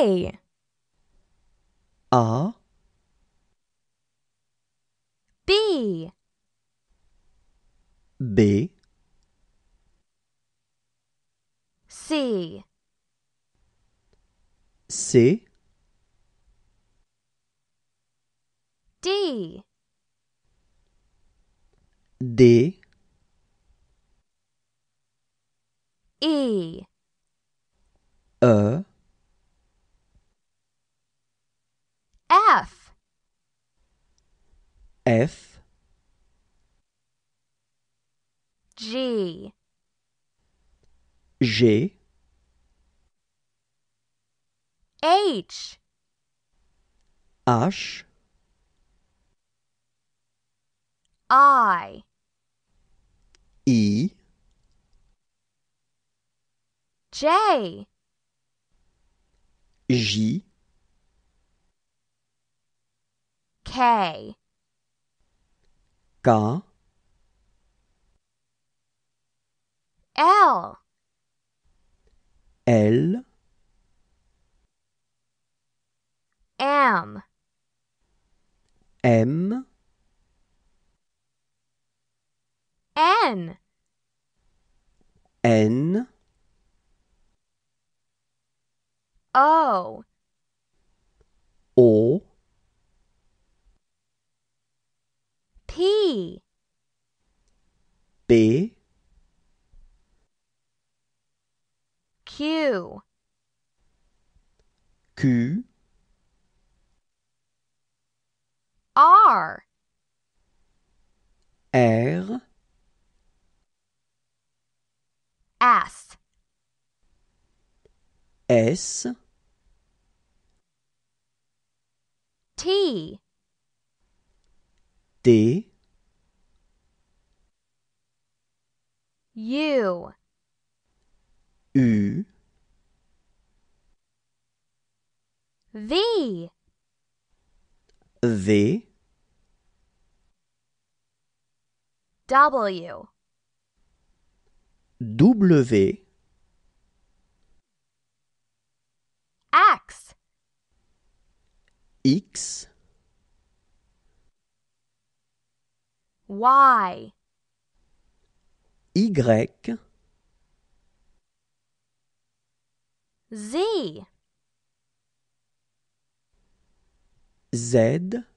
A R B B C C D D E E F G G H H I E J J K Ga. M. N. N. O. O. P B Q Q R R S S T D U. V. V. W. W. X. X. Y. Y Z Z